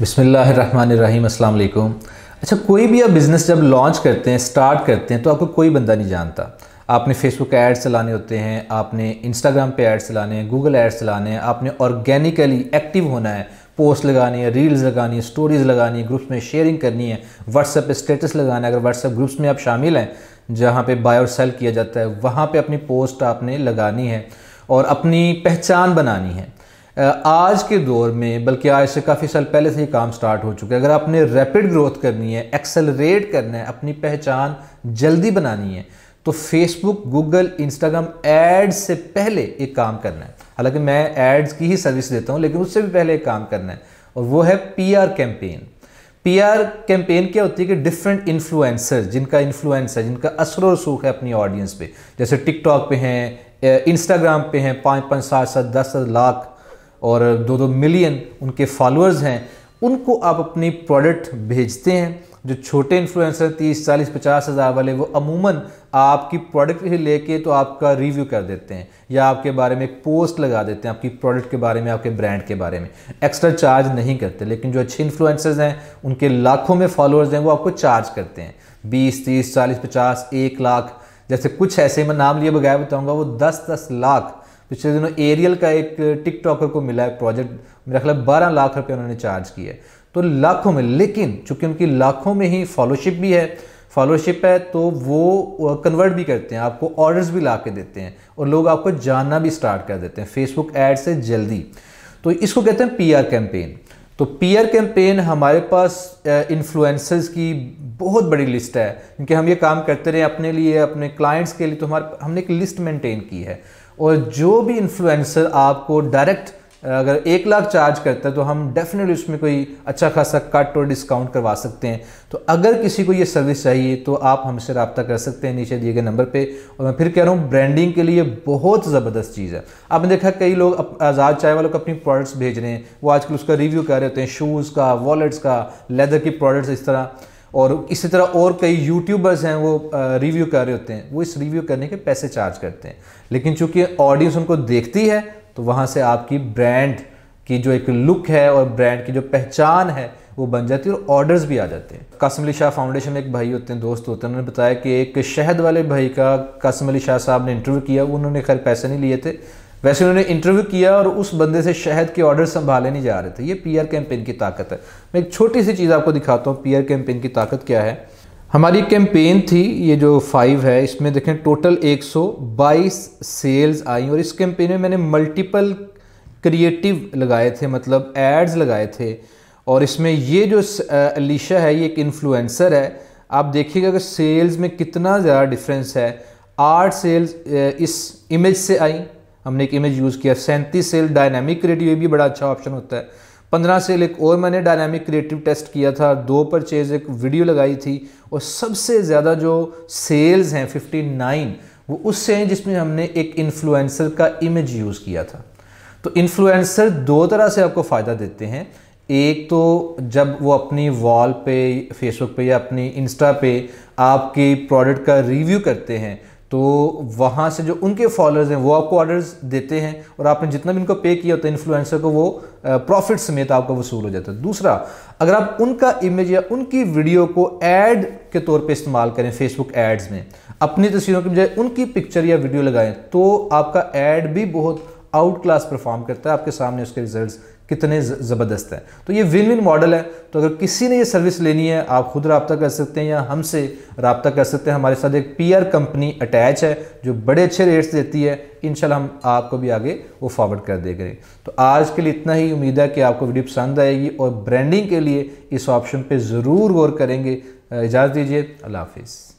बिसमीम अल्लाम अच्छा कोई भी आप बिज़नेस जब लॉन्च करते हैं स्टार्ट करते हैं तो आपको कोई बंदा नहीं जानता आपने फेसबुक एड्स चलाने होते हैं आपने इंस्टाग्राम पे एड्स चलाने हैं गूगल एड्स चलाने हैं आपने ऑर्गेनिकली एक्टिव होना है पोस्ट लगानी है रील्स लगानी है स्टोरीज़ लगानी है ग्रुप्स में शेयरिंग करनी है व्हाट्सएप पर स्टेटस लगाना है अगर व्हाट्सएप ग्रुप्स में आप शामिल हैं जहाँ पर बाय और सेल किया जाता है वहाँ पर अपनी पोस्ट आपने लगानी है और अपनी पहचान बनानी है आज के दौर में बल्कि आज से काफ़ी साल पहले से ही काम स्टार्ट हो चुका है अगर आपने रैपिड ग्रोथ करनी है एक्सेलरेट करना है अपनी पहचान जल्दी बनानी है तो फेसबुक गूगल इंस्टाग्राम एड्स से पहले एक काम करना है हालांकि मैं एड्स की ही सर्विस देता हूँ लेकिन उससे भी पहले एक काम करना है और वो है पीआर कैंपेन पीआर कैंपेन क्या होती है कि डिफरेंट इन्फ्लुएंसर जिनका इन्फ्लुएंस है जिनका असर रसूख है अपनी ऑडियंस पे जैसे टिकटॉक पे हैं इंस्टाग्राम पे हैं पाँच पाँच सात सात दस लाख और दो दो मिलियन उनके फॉलोअर्स हैं उनको आप अपनी प्रोडक्ट भेजते हैं जो छोटे इन्फ्लुएंसर तीस चालीस पचास हज़ार वाले वो अमूमन आपकी प्रोडक्ट ही लेके तो आपका रिव्यू कर देते हैं या आपके बारे में एक पोस्ट लगा देते हैं आपकी प्रोडक्ट के बारे में आपके ब्रांड के बारे में एक्स्ट्रा चार्ज नहीं करते लेकिन जो अच्छे इन्फ्लुएंसर्स हैं उनके लाखों में फॉलोअर्स हैं वो आपको चार्ज करते हैं बीस तीस चालीस पचास एक लाख जैसे कुछ ऐसे मैं नाम लिए बगैर बताऊँगा वो दस दस लाख पिछले दिनों एरियल का एक टिकटॉकर को मिला है प्रोजेक्ट मेरा ख्याल बारह लाख रुपये उन्होंने चार्ज किया है तो लाखों में लेकिन चूंकि उनकी लाखों में ही फॉलोशिप भी है फॉलोशिप है तो वो कन्वर्ट भी करते हैं आपको ऑर्डर्स भी ला के देते हैं और लोग आपको जानना भी स्टार्ट कर देते हैं फेसबुक एड से जल्दी तो इसको कहते हैं पीआर कैंपेन तो पीयर कैंपेन हमारे पास इन्फ्लुएंसर्स की बहुत बड़ी लिस्ट है क्योंकि हम ये काम करते रहे अपने लिए अपने क्लाइंट्स के लिए तो हमारे हमने एक लिस्ट मेंटेन की है और जो भी इन्फ्लुएंसर आपको डायरेक्ट अगर एक लाख चार्ज करता है तो हम डेफिनेटली उसमें कोई अच्छा खासा कट और डिस्काउंट करवा सकते हैं तो अगर किसी को ये सर्विस चाहिए तो आप हमसे रबता कर सकते हैं नीचे दिए गए नंबर पे और मैं फिर कह रहा हूँ ब्रांडिंग के लिए बहुत ज़बरदस्त चीज़ है आपने देखा कई लोग आज़ाद चाय वालों को अपनी प्रोडक्ट्स भेज रहे हैं वो आजकल उसका रिव्यू कर रहे होते हैं शूज़ का वॉलेट्स का लेदर की प्रोडक्ट्स इस तरह और इसी तरह और कई यूट्यूबर्स हैं वो रिव्यू कर रहे होते हैं वो इस रिव्यू करने के पैसे चार्ज करते हैं लेकिन चूंकि ऑडियंस उनको देखती है तो वहाँ से आपकी ब्रांड की जो एक लुक है और ब्रांड की जो पहचान है वो बन जाती है और ऑर्डर्स भी आ जाते हैं कसम अली शाह फाउंडेशन में एक भाई होते हैं दोस्त होते हैं उन्होंने बताया कि एक शहद वाले भाई का कसम अली शाह साहब ने इंटरव्यू किया उन्होंने खैर पैसे नहीं लिए थे वैसे उन्होंने इंटरव्यू किया और उस बंदे से शहद के ऑर्डर संभाले नहीं जा रहे थे ये पीआर कैंपेन की ताकत है मैं एक छोटी सी चीज़ आपको दिखाता हूँ पीआर कैंपेन की ताकत क्या है हमारी कैंपेन थी ये जो फाइव है इसमें देखें टोटल 122 सेल्स आई और इस कैंपेन में मैंने मल्टीपल क्रिएटिव लगाए थे मतलब एड्स लगाए थे और इसमें ये जो अलीशा है ये एक इन्फ्लुएंसर है आप देखिएगा कि सेल्स में कितना ज़्यादा डिफरेंस है आठ सेल्स इस इमेज से आई हमने एक इमेज यूज़ किया सैंतीस सेल डायनेमिक क्रिएटिव ये भी बड़ा अच्छा ऑप्शन होता है पंद्रह सेल एक और मैंने डायनामिक क्रिएटिव टेस्ट किया था दो परचेज एक वीडियो लगाई थी और सबसे ज़्यादा जो सेल्स हैं 59 वो उससे हैं जिसमें हमने एक इन्फ्लुएंसर का इमेज यूज़ किया था तो इन्फ्लुएंसर दो तरह से आपको फ़ायदा देते हैं एक तो जब वो अपनी वॉल पे फेसबुक पे या अपनी इंस्टा पे आपके प्रोडक्ट का रिव्यू करते हैं तो वहाँ से जो उनके फॉलोअर्स हैं वो आपको ऑर्डर्स देते हैं और आपने जितना भी इनको पे किया होता है इन्फ्लुएंसर को वो प्रॉफिट समेत आपका वसूल हो जाता है दूसरा अगर आप उनका इमेज या उनकी वीडियो को ऐड के तौर पे इस्तेमाल करें फेसबुक एड्स में अपनी तस्वीरों के बजाय उनकी पिक्चर या वीडियो लगाएं तो आपका एड भी बहुत आउट क्लास परफॉर्म करता है आपके सामने उसके रिज़ल्ट कितने ज़बरदस्त हैं तो ये विन विन मॉडल है तो अगर किसी ने ये सर्विस लेनी है आप खुद रबता कर सकते हैं या हमसे रबता कर सकते हैं हमारे साथ एक आर कंपनी अटैच है जो बड़े अच्छे रेट्स देती है इन हम आपको भी आगे वो फॉरवर्ड कर दे करें तो आज के लिए इतना ही उम्मीद है कि आपको वीडियो पसंद आएगी और ब्रांडिंग के लिए इस ऑप्शन पर ज़रूर गौर करेंगे इजाज़त दीजिए अल्लाह हाफिज़